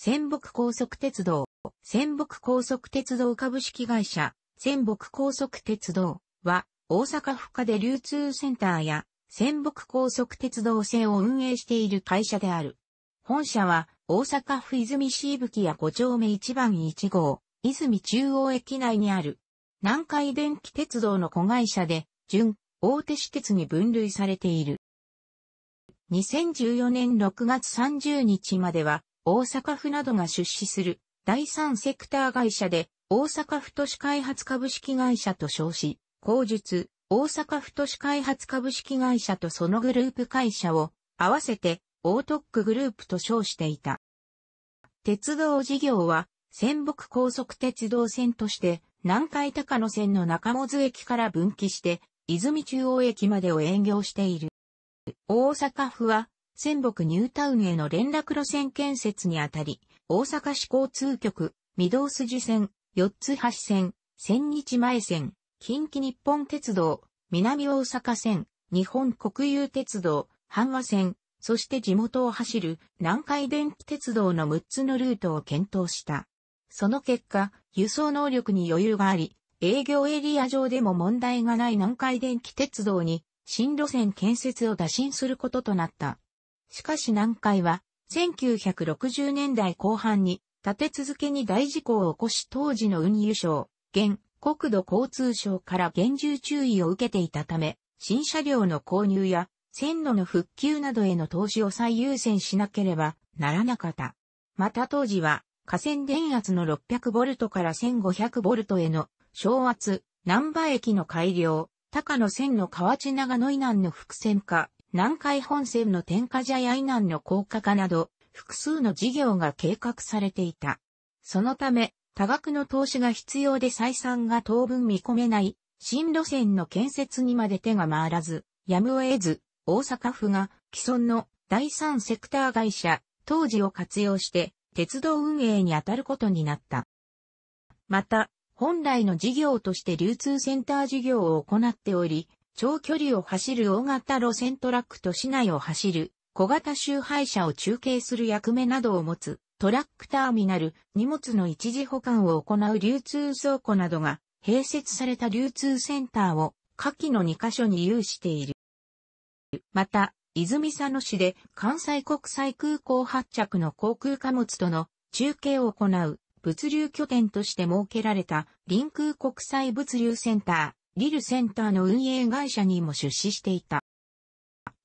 仙北高速鉄道、仙北高速鉄道株式会社、仙北高速鉄道は、大阪府下で流通センターや、仙北高速鉄道線を運営している会社である。本社は、大阪府泉市伊吹や5丁目1番1号、泉中央駅内にある、南海電気鉄道の子会社で、準、大手私鉄に分類されている。2014年6月30日までは、大阪府などが出資する第三セクター会社で大阪府都市開発株式会社と称し、後述、大阪府都市開発株式会社とそのグループ会社を合わせてオートックグループと称していた。鉄道事業は仙北高速鉄道線として南海高野線の中本駅から分岐して泉中央駅までを営業している。大阪府は仙北ニュータウンへの連絡路線建設にあたり、大阪市交通局、御堂筋線、四つ橋線、千日前線、近畿日本鉄道、南大阪線、日本国有鉄道、阪和線、そして地元を走る南海電気鉄道の6つのルートを検討した。その結果、輸送能力に余裕があり、営業エリア上でも問題がない南海電気鉄道に新路線建設を打診することとなった。しかし南海は、1960年代後半に、立て続けに大事故を起こし当時の運輸省、現、国土交通省から厳重注意を受けていたため、新車両の購入や、線路の復旧などへの投資を最優先しなければならなかった。また当時は、河川電圧の6 0 0トから1 5 0 0トへの小圧、南波駅の改良、高野線の河内長野以南の伏線化、南海本線の天下茶屋以南の高架化など、複数の事業が計画されていた。そのため、多額の投資が必要で採算が当分見込めない、新路線の建設にまで手が回らず、やむを得ず、大阪府が既存の第三セクター会社、当時を活用して、鉄道運営に当たることになった。また、本来の事業として流通センター事業を行っており、長距離を走る大型路線トラックと市内を走る小型集配車を中継する役目などを持つトラックターミナル、荷物の一時保管を行う流通倉庫などが併設された流通センターを下記の2カ所に有している。また、泉佐野市で関西国際空港発着の航空貨物との中継を行う物流拠点として設けられた臨空国際物流センター、リルセンターの運営会社にも出資していた。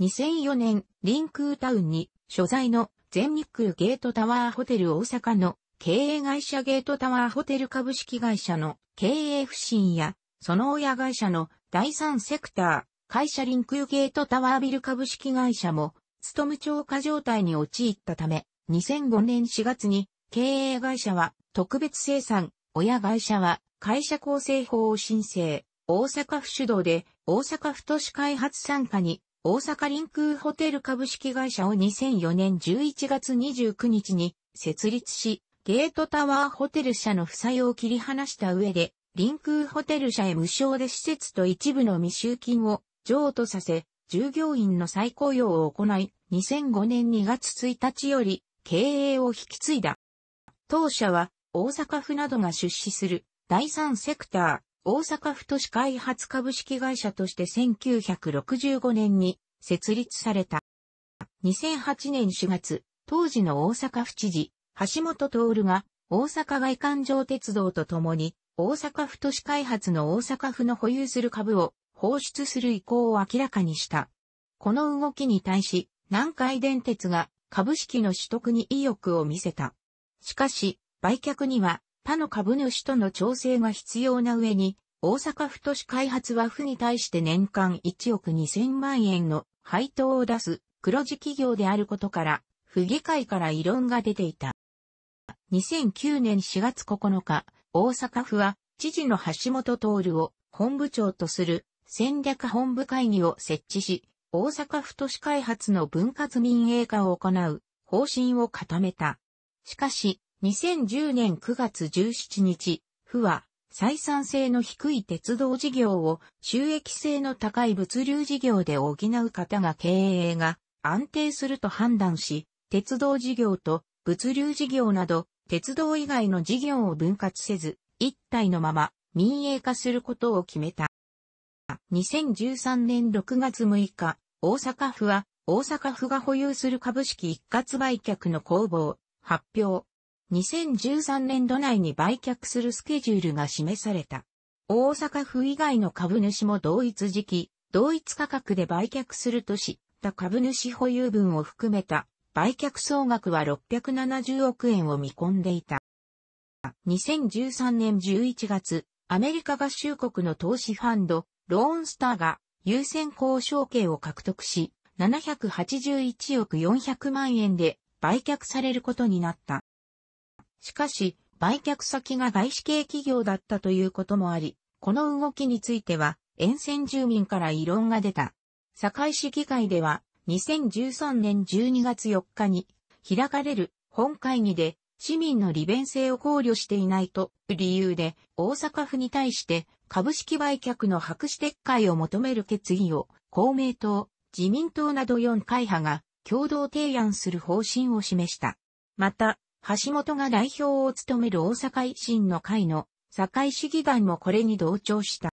2004年、リンクータウンに所在の全日空ゲートタワーホテル大阪の経営会社ゲートタワーホテル株式会社の経営不振やその親会社の第三セクター会社リンクゲートタワービル株式会社も務務超過状態に陥ったため2005年4月に経営会社は特別生産親会社は会社構成法を申請。大阪府主導で、大阪府都市開発参加に、大阪臨空ホテル株式会社を2004年11月29日に設立し、ゲートタワーホテル社の負債を切り離した上で、臨空ホテル社へ無償で施設と一部の未収金を譲渡させ、従業員の再雇用を行い、2005年2月1日より経営を引き継いだ。当社は大阪府などが出資する第三セクター、大阪府都市開発株式会社として1965年に設立された。2008年4月、当時の大阪府知事、橋本徹が大阪外環状鉄道とともに大阪府都市開発の大阪府の保有する株を放出する意向を明らかにした。この動きに対し、南海電鉄が株式の取得に意欲を見せた。しかし、売却には他の株主との調整が必要な上に、大阪府都市開発は府に対して年間1億2000万円の配当を出す黒字企業であることから、府議会から異論が出ていた。2009年4月9日、大阪府は知事の橋本徹を本部長とする戦略本部会議を設置し、大阪府都市開発の分割民営化を行う方針を固めた。しかし、2010年9月17日、府は採算性の低い鉄道事業を収益性の高い物流事業で補う方が経営が安定すると判断し、鉄道事業と物流事業など鉄道以外の事業を分割せず一体のまま民営化することを決めた。2013年6月6日、大阪府は大阪府が保有する株式一括売却の公募を発表。2013年度内に売却するスケジュールが示された。大阪府以外の株主も同一時期、同一価格で売却するとし、た株主保有分を含めた売却総額は670億円を見込んでいた。2013年11月、アメリカ合衆国の投資ファンド、ローンスターが優先交渉権を獲得し、781億400万円で売却されることになった。しかし、売却先が外資系企業だったということもあり、この動きについては、沿線住民から異論が出た。堺市議会では、2013年12月4日に開かれる本会議で市民の利便性を考慮していないと理由で大阪府に対して株式売却の白紙撤回を求める決議を公明党、自民党など4会派が共同提案する方針を示した。また、橋本が代表を務める大阪維新の会の堺市議団もこれに同調した。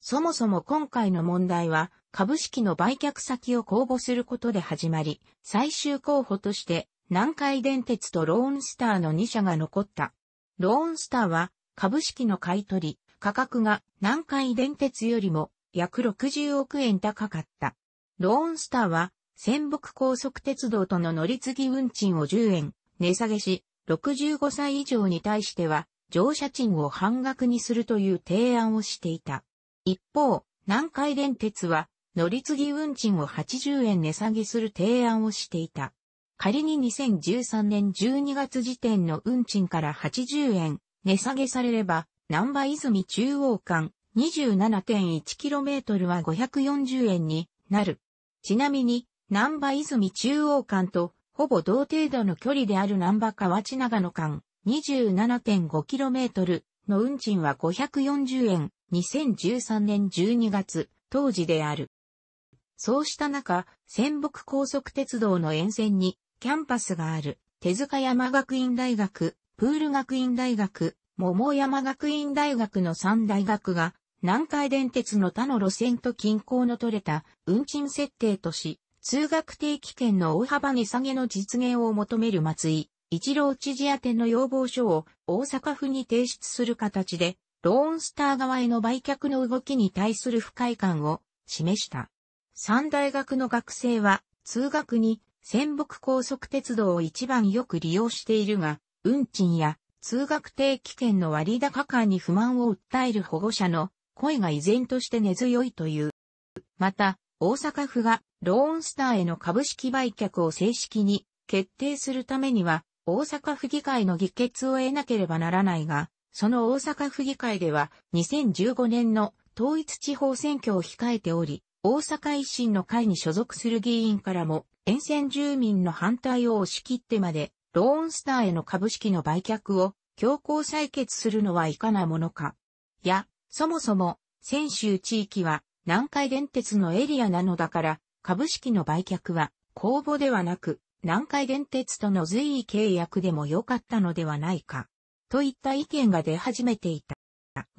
そもそも今回の問題は、株式の売却先を公募することで始まり、最終候補として、南海電鉄とローンスターの2社が残った。ローンスターは、株式の買い取、り、価格が南海電鉄よりも約60億円高かった。ローンスターは、仙北高速鉄道との乗り継ぎ運賃を10円、値下げし、65歳以上に対しては、乗車賃を半額にするという提案をしていた。一方、南海電鉄は、乗り継ぎ運賃を80円値下げする提案をしていた。仮に2013年12月時点の運賃から80円値下げされれば、南波泉中央間 27.1km は540円になる。ちなみに、南波泉中央間とほぼ同程度の距離である南波河内長野間 27.5km の運賃は540円、2013年12月、当時である。そうした中、仙北高速鉄道の沿線にキャンパスがある手塚山学院大学、プール学院大学、桃山学院大学の3大学が南海電鉄の他の路線と均衡の取れた運賃設定とし、通学定期券の大幅値下げの実現を求める松井、一郎知事宛ての要望書を大阪府に提出する形で、ローンスター側への売却の動きに対する不快感を示した。三大学の学生は、通学に仙北高速鉄道を一番よく利用しているが、運賃や通学定期券の割高感に不満を訴える保護者の声が依然として根強いという。また、大阪府がローンスターへの株式売却を正式に決定するためには、大阪府議会の議決を得なければならないが、その大阪府議会では2015年の統一地方選挙を控えており、大阪維新の会に所属する議員からも、沿線住民の反対を押し切ってまで、ローンスターへの株式の売却を強行採決するのはいかなものか。や、そもそも、先州地域は南海電鉄のエリアなのだから、株式の売却は公募ではなく、南海電鉄との随意契約でも良かったのではないか、といった意見が出始めていた。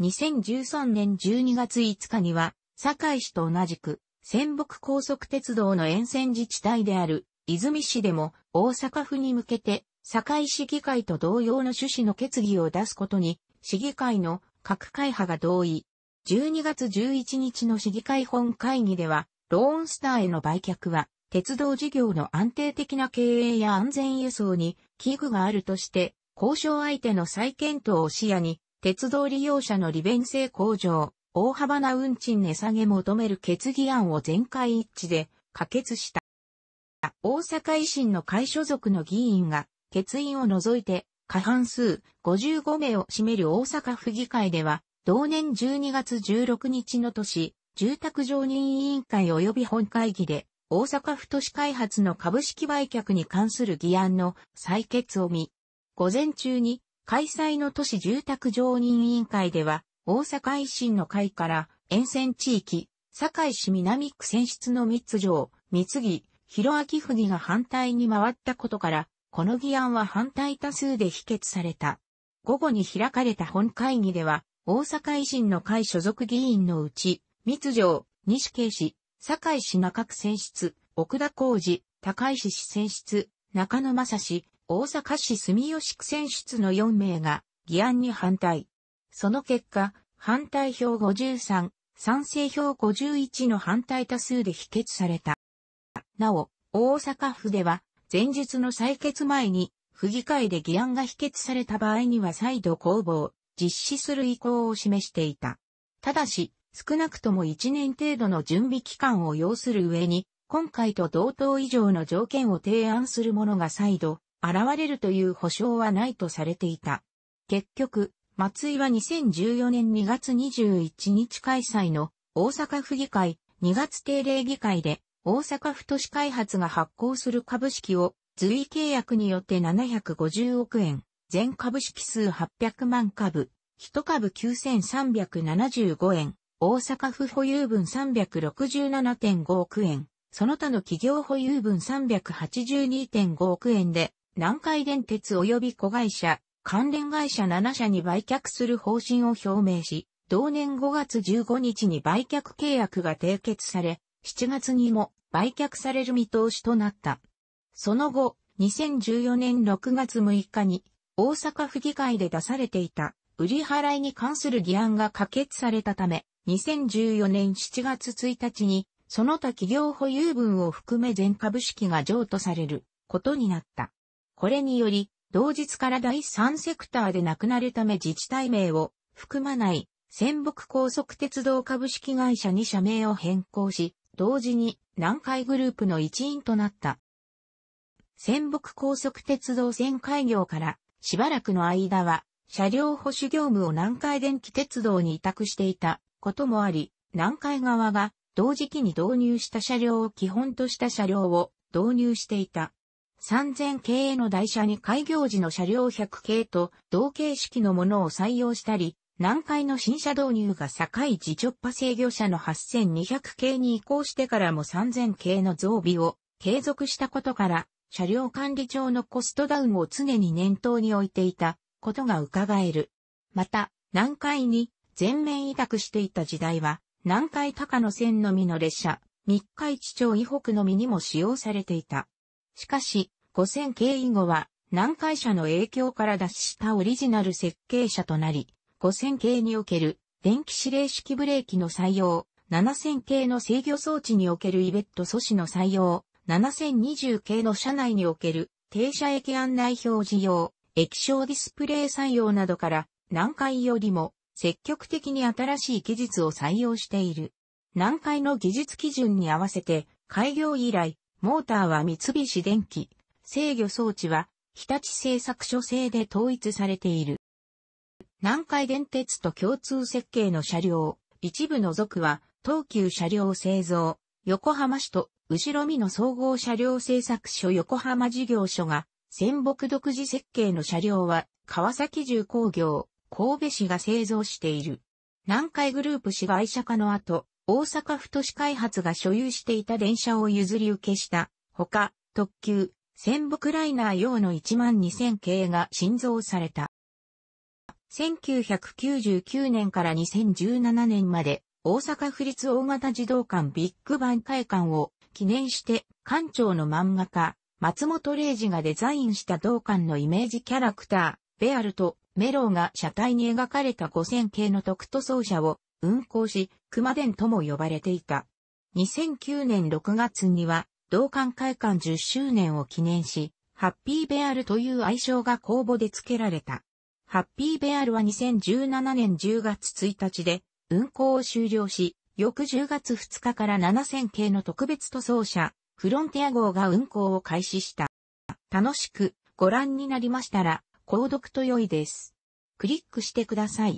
2013年12月5日には、堺市と同じく、仙北高速鉄道の沿線自治体である、泉市でも大阪府に向けて、堺市議会と同様の趣旨の決議を出すことに、市議会の各会派が同意。12月11日の市議会本会議では、ローンスターへの売却は、鉄道事業の安定的な経営や安全輸送に危惧があるとして、交渉相手の再検討を視野に、鉄道利用者の利便性向上、大幅な運賃値下げ求める決議案を全会一致で可決した。大阪維新の会所属の議員が、欠員を除いて、過半数55名を占める大阪府議会では、同年12月16日の年、住宅常任委員会及び本会議で、大阪府都市開発の株式売却に関する議案の採決を見、午前中に開催の都市住宅常任委員会では、大阪維新の会から沿線地域、堺市南区選出の三城、三木、広明府議が反対に回ったことから、この議案は反対多数で否決された。午後に開かれた本会議では、大阪維新の会所属議員のうち、密城、西慶市、堺市中区選出、奥田浩二、高石市選出、中野正市、大阪市住吉区選出の4名が、議案に反対。その結果、反対票53、賛成票51の反対多数で否決された。なお、大阪府では、前日の採決前に、府議会で議案が否決された場合には再度公募を実施する意向を示していた。ただし、少なくとも1年程度の準備期間を要する上に、今回と同等以上の条件を提案する者が再度、現れるという保証はないとされていた。結局、松井は2014年2月21日開催の大阪府議会2月定例議会で大阪府都市開発が発行する株式を随意契約によって750億円、全株式数800万株、1株9375円、大阪府保有分367.5億円、その他の企業保有分382.5億円で、南海電鉄及び子会社、関連会社7社に売却する方針を表明し、同年5月15日に売却契約が締結され、7月にも売却される見通しとなった。その後、2014年6月6日に大阪府議会で出されていた売り払いに関する議案が可決されたため、2014年7月1日に、その他企業保有分を含め全株式が譲渡されることになった。これにより、同日から第3セクターで亡くなるため自治体名を含まない仙北高速鉄道株式会社に社名を変更し、同時に南海グループの一員となった。仙北高速鉄道線開業からしばらくの間は車両保守業務を南海電気鉄道に委託していたこともあり、南海側が同時期に導入した車両を基本とした車両を導入していた。3000系の台車に開業時の車両100系と同形式のものを採用したり、南海の新車導入が境地直波制御車の8200系に移行してからも3000系の増備を継続したことから、車両管理庁のコストダウンを常に念頭に置いていたことが伺える。また、南海に全面委託していた時代は、南海高野線のみの列車、三日市町以北のみにも使用されていた。しかし、5000系以後は、南海社の影響から脱したオリジナル設計者となり、5000系における電気指令式ブレーキの採用、7000系の制御装置におけるイベット素子の採用、7020系の車内における停車駅案内表示用、液晶ディスプレイ採用などから、南海よりも積極的に新しい技術を採用している。南海の技術基準に合わせて、開業以来、モーターは三菱電機、制御装置は日立製作所製で統一されている。南海電鉄と共通設計の車両、一部除くは、東急車両製造、横浜市と後ろ見の総合車両製作所横浜事業所が、仙北独自設計の車両は、川崎重工業、神戸市が製造している。南海グループ市会社化の後、大阪府都市開発が所有していた電車を譲り受けした、ほか、特急、仙北ライナー用の1万2000系が新造された。1999年から2017年まで、大阪府立大型児童館ビッグバン会館を記念して、館長の漫画家、松本零士がデザインした同館のイメージキャラクター、ベアルトメローが車体に描かれた5000系の特塗装車を運行し、熊伝とも呼ばれていた。2009年6月には、同館会館10周年を記念し、ハッピーベアルという愛称が公募で付けられた。ハッピーベアルは2017年10月1日で運行を終了し、翌10月2日から7000系の特別塗装車、フロンティア号が運行を開始した。楽しくご覧になりましたら、購読と良いです。クリックしてください。